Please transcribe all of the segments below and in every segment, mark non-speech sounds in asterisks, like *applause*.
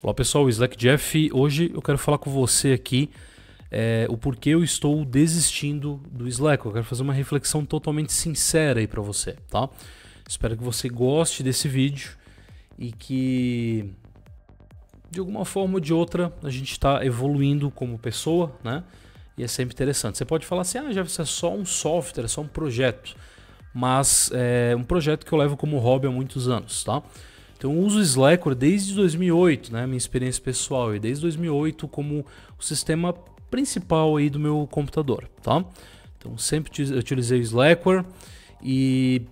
Olá pessoal, o Slack Jeff. Hoje eu quero falar com você aqui é, o porquê eu estou desistindo do Slack. Eu quero fazer uma reflexão totalmente sincera aí para você, tá? Espero que você goste desse vídeo e que de alguma forma ou de outra a gente está evoluindo como pessoa, né? E é sempre interessante. Você pode falar assim, ah, Jeff, isso é só um software, é só um projeto, mas é um projeto que eu levo como hobby há muitos anos, tá? Então eu uso o desde 2008, né, minha experiência pessoal, e desde 2008 como o sistema principal aí do meu computador, tá? Então sempre utilizei o Slackware e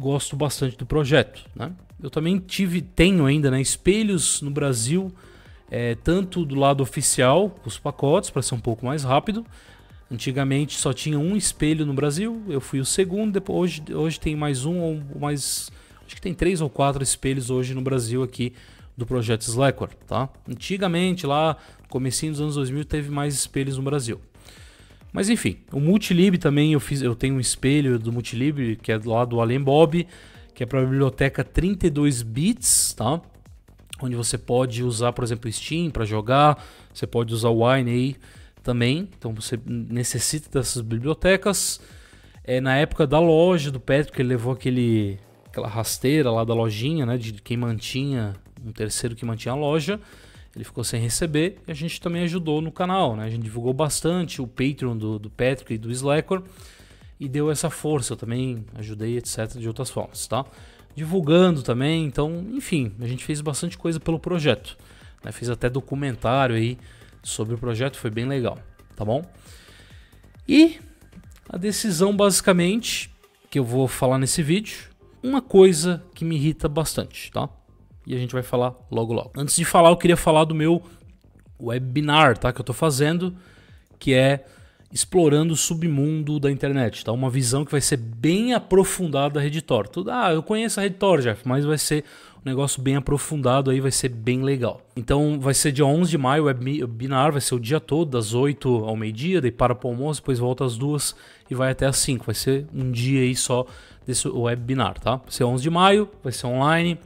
gosto bastante do projeto, né? Eu também tive, tenho ainda, né, espelhos no Brasil, é, tanto do lado oficial, os pacotes, para ser um pouco mais rápido. Antigamente só tinha um espelho no Brasil, eu fui o segundo, depois, hoje, hoje tem mais um ou mais Acho que tem três ou quatro espelhos hoje no Brasil aqui do projeto Slackware, tá? Antigamente lá, comecinho dos anos 2000, teve mais espelhos no Brasil. Mas enfim, o Multilib também eu fiz, eu tenho um espelho do Multilib que é lá do Allen Bob, que é para biblioteca 32 bits, tá? Onde você pode usar, por exemplo, Steam para jogar, você pode usar o Wine aí também. Então você necessita dessas bibliotecas. É na época da loja do Patrick, ele levou aquele aquela rasteira lá da lojinha, né? De quem mantinha, um terceiro que mantinha a loja. Ele ficou sem receber e a gente também ajudou no canal, né? A gente divulgou bastante o Patreon do, do Patrick e do Slacker e deu essa força. Eu também ajudei, etc., de outras formas, tá? Divulgando também, então, enfim, a gente fez bastante coisa pelo projeto. Né? Fiz até documentário aí sobre o projeto, foi bem legal, tá bom? E a decisão, basicamente, que eu vou falar nesse vídeo uma coisa que me irrita bastante, tá? E a gente vai falar logo logo. Antes de falar, eu queria falar do meu webinar, tá? Que eu tô fazendo, que é explorando o submundo da internet, tá? Uma visão que vai ser bem aprofundada da Redditor. Tudo, ah, eu conheço a Redditor, Jeff, mas vai ser negócio bem aprofundado aí, vai ser bem legal. Então vai ser dia 11 de maio, webinar, vai ser o dia todo, das 8 ao meio-dia, daí para para o almoço, depois volta às 2 e vai até às 5. Vai ser um dia aí só desse webinar, tá? Vai ser 11 de maio, vai ser online,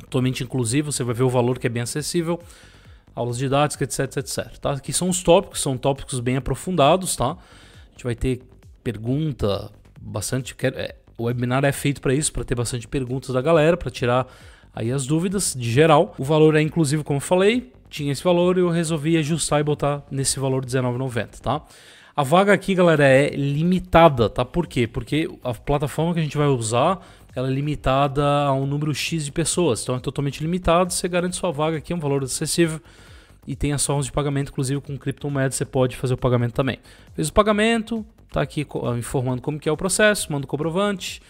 totalmente inclusivo, você vai ver o valor que é bem acessível, aulas didáticas, etc, etc, tá? Aqui são os tópicos, são tópicos bem aprofundados, tá? A gente vai ter pergunta, bastante... Quero, é, o webinar é feito para isso, para ter bastante perguntas da galera, para tirar aí as dúvidas de geral. O valor é inclusive, como eu falei, tinha esse valor e eu resolvi ajustar e botar nesse valor R$19,90, tá? A vaga aqui, galera, é limitada, tá? Por quê? Porque a plataforma que a gente vai usar, ela é limitada a um número X de pessoas. Então é totalmente limitado, você garante sua vaga aqui, é um valor acessível e tem as formas de pagamento, inclusive com criptomoedas você pode fazer o pagamento também. Fez o pagamento, tá aqui ah, informando como que é o processo, manda o comprovante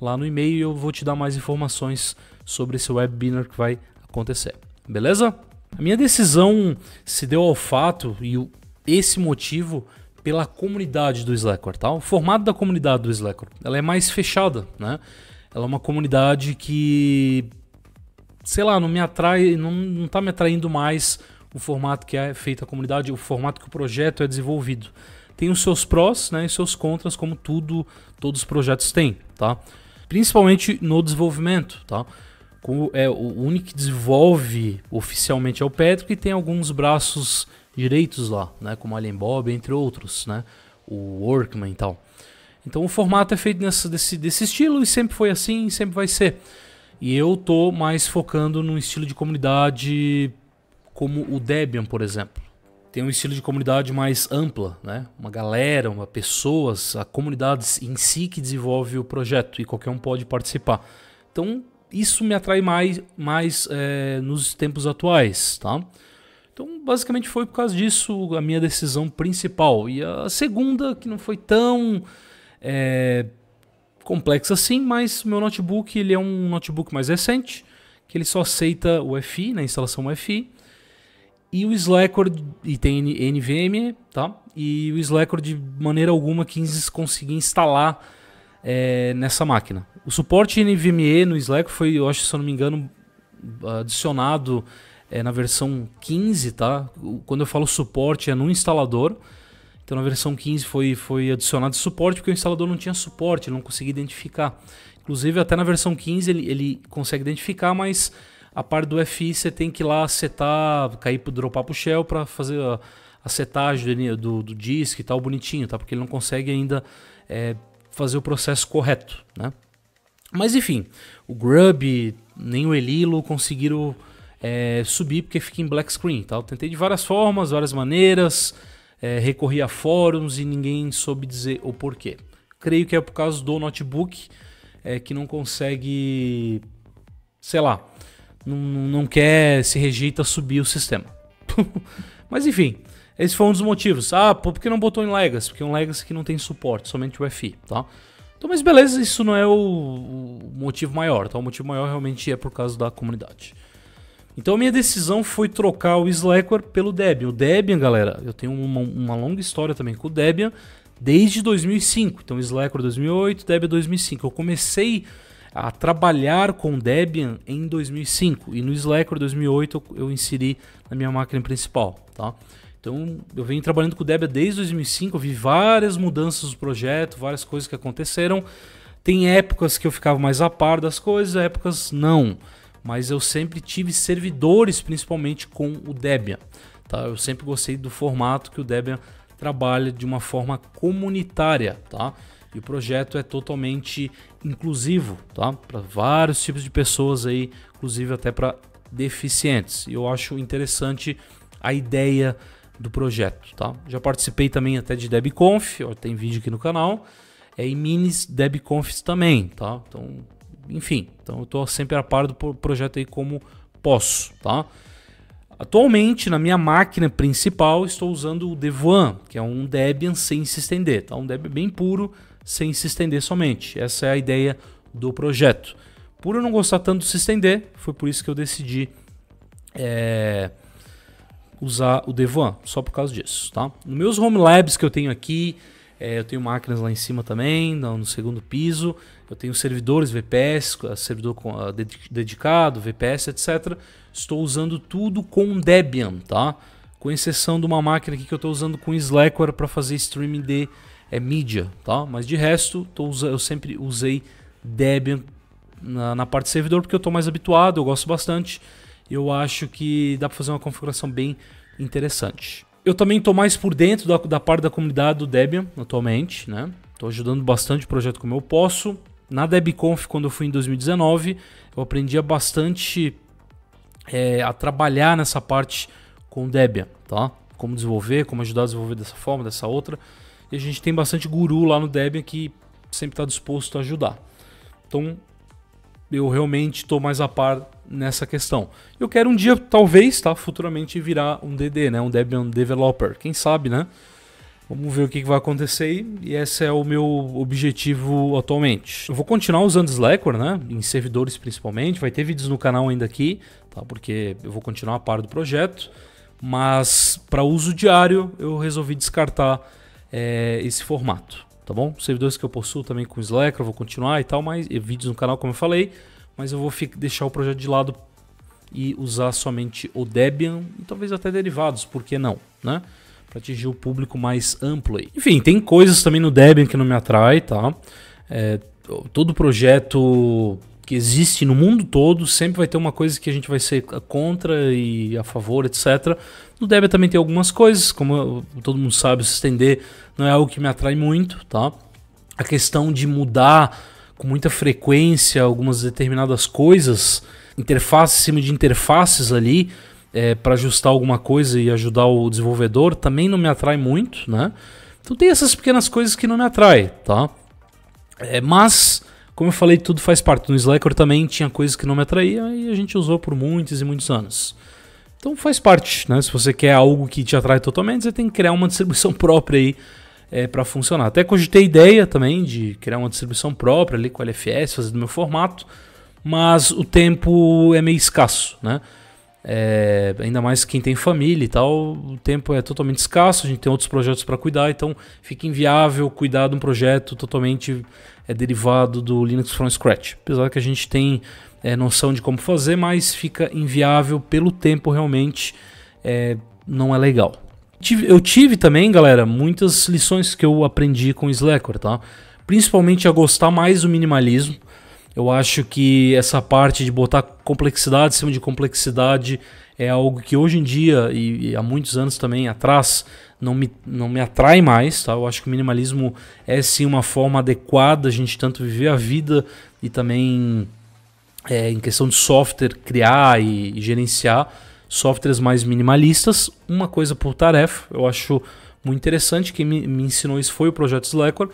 lá no e-mail eu vou te dar mais informações sobre esse webinar que vai acontecer. Beleza? A minha decisão se deu ao fato e esse motivo pela comunidade do Slackware, tá? O formato da comunidade do Slackware, ela é mais fechada, né? Ela é uma comunidade que, sei lá, não me atrai, não, não tá me atraindo mais o formato que é feita a comunidade, o formato que o projeto é desenvolvido. Tem os seus prós né, e seus contras, como tudo, todos os projetos têm, tá? Principalmente no desenvolvimento, tá? é o único que desenvolve oficialmente é o Patrick e tem alguns braços direitos lá, né? Como Alien Bob, entre outros, né? O Workman e tal. Então o formato é feito nessa, desse, desse estilo e sempre foi assim e sempre vai ser. E eu tô mais focando num estilo de comunidade como o Debian, por exemplo. Tem um estilo de comunidade mais ampla, né? Uma galera, uma pessoas, a comunidade em si que desenvolve o projeto e qualquer um pode participar. Então, isso me atrai mais, mais é, nos tempos atuais, tá? Então, basicamente foi por causa disso a minha decisão principal. E a segunda, que não foi tão é, complexa assim, mas meu notebook ele é um notebook mais recente, que ele só aceita o FI, na né, instalação UFI, e o Slackord, e tem NVMe, tá? E o Slackord de maneira alguma quis conseguir instalar é, nessa máquina. O suporte NVMe no Slack foi, eu acho, se eu não me engano, adicionado é, na versão 15, tá? Quando eu falo suporte é no instalador. Então na versão 15 foi, foi adicionado suporte porque o instalador não tinha suporte, não conseguia identificar. Inclusive até na versão 15 ele, ele consegue identificar, mas a parte do FI você tem que ir lá setar, cair para dropar para o shell para fazer a, a setagem do, do, do disk e tal bonitinho, tá? Porque ele não consegue ainda é, fazer o processo correto, né? Mas enfim, o Grub nem o Elilo conseguiram é, subir porque fica em black screen. Tá? tentei de várias formas, várias maneiras, é, recorri a fóruns e ninguém soube dizer o porquê. Creio que é por causa do notebook é, que não consegue, sei lá, não, não quer, se rejeita subir o sistema. *laughs* Mas enfim, esse foi um dos motivos. Ah, por que não botou em Legacy? Porque é um Legacy que não tem suporte, somente o FI, tá? Então, mas beleza, isso não é o, motivo maior, tá? O motivo maior realmente é por causa da comunidade. Então a minha decisão foi trocar o Slackware pelo Debian. O Debian, galera, eu tenho uma, uma longa história também com o Debian desde 2005. Então Slackware 2008, Debian 2005. Eu comecei a trabalhar com Debian em 2005 e no Slackware 2008 eu, eu inseri na minha máquina principal, tá? Então, eu venho trabalhando com o Debian desde 2005, eu vi várias mudanças do projeto, várias coisas que aconteceram. Tem épocas que eu ficava mais a par das coisas, épocas não. Mas eu sempre tive servidores, principalmente com o Debian. Tá? Eu sempre gostei do formato que o Debian trabalha de uma forma comunitária, tá? E o projeto é totalmente inclusivo, tá? Para vários tipos de pessoas aí, inclusive até para deficientes. E eu acho interessante a ideia do projeto, tá? Já participei também até de DebConf, ó, tem vídeo aqui no canal, é, e minis DebConfs também, tá? Então, enfim, então eu tô sempre a par do projeto aí como posso, tá? Atualmente, na minha máquina principal, estou usando o Devuan, que é um Debian sem se estender, tá? Um Debian bem puro, sem se estender somente. Essa é a ideia do projeto. Por eu não gostar tanto de se estender, foi por isso que eu decidi... É usar o Devuan, só por causa disso, tá? Nos meus home labs que eu tenho aqui, é, eu tenho máquinas lá em cima também, no segundo piso, eu tenho servidores VPS, servidor ah, dedicado, VPS, etc. Estou usando tudo com Debian, tá? Com exceção de uma máquina aqui que eu estou usando com Slackware para fazer streaming de é, mídia, tá? Mas de resto, tô, eu sempre usei Debian na, na parte de servidor porque eu estou mais habituado, eu gosto bastante eu acho que dá para fazer uma configuração bem interessante. Eu também estou mais por dentro da, da, parte da comunidade do Debian atualmente, né? Estou ajudando bastante o projeto como eu posso. Na DebConf, quando eu fui em 2019, eu aprendi bastante é, a trabalhar nessa parte com o Debian, tá? Como desenvolver, como ajudar a desenvolver dessa forma, dessa outra. E a gente tem bastante guru lá no Debian que sempre está disposto a ajudar. Então, eu realmente estou mais a par nessa questão. Eu quero um dia, talvez, tá, futuramente virar um DD, né, um Debian Developer, quem sabe, né? Vamos ver o que vai acontecer e esse é o meu objetivo atualmente. Eu vou continuar usando Slackware, né? Em servidores principalmente. Vai ter vídeos no canal ainda aqui, tá? Porque eu vou continuar a par do projeto. Mas para uso diário eu resolvi descartar é, esse formato, tá bom? Servidores que eu possuo também com Slackware, vou continuar e tal, mas e vídeos no canal, como eu falei mas eu vou deixar o projeto de lado e usar somente o Debian e talvez até derivados, por que não, né? Para atingir o público mais amplo aí. Enfim, tem coisas também no Debian que não me atrai, tá? É, todo projeto que existe no mundo todo sempre vai ter uma coisa que a gente vai ser contra e a favor, etc. No Debian também tem algumas coisas, como todo mundo sabe, se estender não é algo que me atrai muito, tá? A questão de mudar com muita frequência algumas determinadas coisas, interface cima de interfaces ali, é, para ajustar alguma coisa e ajudar o desenvolvedor, também não me atrai muito, né? Então tem essas pequenas coisas que não me atrai, tá? É, mas, como eu falei, tudo faz parte. No Slacker também tinha coisas que não me atraía e a gente usou por muitos e muitos anos. Então faz parte, né? Se você quer algo que te atrai totalmente, você tem que criar uma *laughs* distribuição própria aí é, para funcionar. Até cogitei ideia também de criar uma distribuição própria ali com o LFS, fazer do meu formato, mas o tempo é meio escasso, né? É, ainda mais quem tem família e tal, o tempo é totalmente escasso, a gente tem outros projetos para cuidar, então fica inviável cuidar de um projeto totalmente é, derivado do Linux from scratch. Apesar que a gente tem é, noção de como fazer, mas fica inviável pelo tempo realmente, é, não é legal. Eu tive também, galera, muitas lições que eu aprendi com o Slacker, tá? Principalmente a gostar mais do minimalismo. Eu acho que essa parte de botar complexidade em cima de complexidade é algo que hoje em dia e, e há muitos anos também atrás não me, não me atrai mais, tá? Eu acho que o minimalismo é sim uma forma adequada a gente tanto viver a vida e também é, em questão de software criar e, e gerenciar softwares mais minimalistas, uma coisa por tarefa. Eu acho muito interessante. Quem me, me ensinou isso foi o projeto Slackware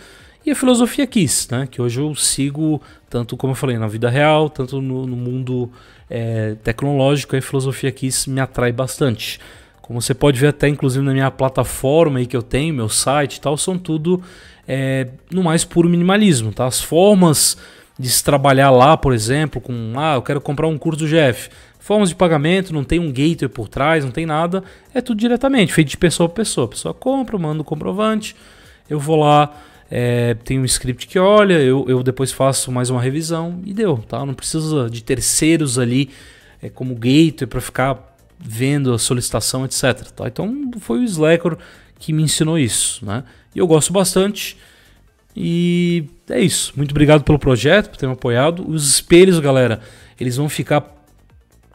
E a filosofia Kiss, né? que hoje eu sigo, tanto como eu falei, na vida real, tanto no, no mundo é, tecnológico, a filosofia Kiss me atrai bastante. Como você pode ver até inclusive na minha plataforma aí que eu tenho, meu site e tal, são tudo é, no mais puro minimalismo. Tá? As formas de se trabalhar lá, por exemplo, com ah, eu quero comprar um curso do GF. Formas de pagamento, não tem um gateway por trás, não tem nada, é tudo diretamente, feito de pessoa para pessoa. A pessoa compra, manda o um comprovante, eu vou lá, é, tem um script que olha, eu, eu depois faço mais uma revisão e deu, tá? Não precisa de terceiros ali é, como gateway para ficar vendo a solicitação, etc. Tá? Então foi o Slacker que me ensinou isso, né? E eu gosto bastante. E é isso. Muito obrigado pelo projeto, por ter me apoiado. Os espelhos, galera, eles vão ficar,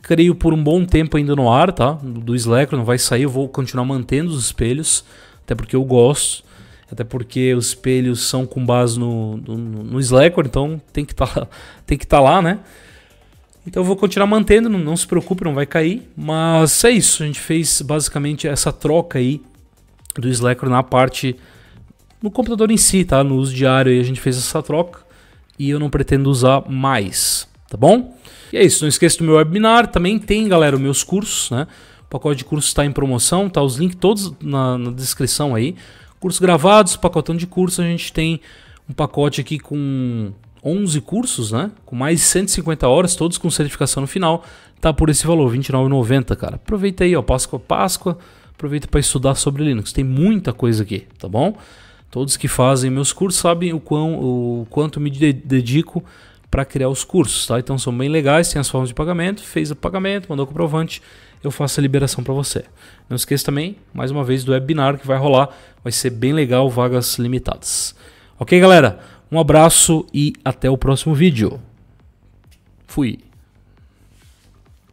creio, por um bom tempo ainda no ar, tá? Do Slack, não vai sair. Eu vou continuar mantendo os espelhos, até porque eu gosto. Até porque os espelhos são com base no, no, no Slack, então tem que tá, *laughs* estar tá lá, né? Então eu vou continuar mantendo, não, não se preocupe, não vai cair. Mas é isso, a gente fez basicamente essa troca aí do Slack na parte no computador em si, tá? No uso diário aí a gente fez essa troca e eu não pretendo usar mais, tá bom? E é isso, não esqueça do meu webinar, também tem, galera, os meus cursos, né? O pacote de cursos está em promoção, tá os links todos na, na descrição aí. Cursos gravados, pacotão de cursos, a gente tem um pacote aqui com 11 cursos, né? Com mais de 150 horas, todos com certificação no final. Tá por esse valor, R$29,90, cara. Aproveita aí, ó, Páscoa, Páscoa. Aproveita para estudar sobre Linux. Tem muita coisa aqui, tá bom? Todos que fazem meus cursos sabem o, quão, o quanto me dedico para criar os cursos, tá? Então são bem legais, tem as formas de pagamento, fez o pagamento, mandou o comprovante, eu faço a liberação para você. Não esqueça também, mais uma vez, do webinar que vai rolar, vai ser bem legal, vagas limitadas. Ok, galera? Um abraço e até o próximo vídeo. Fui!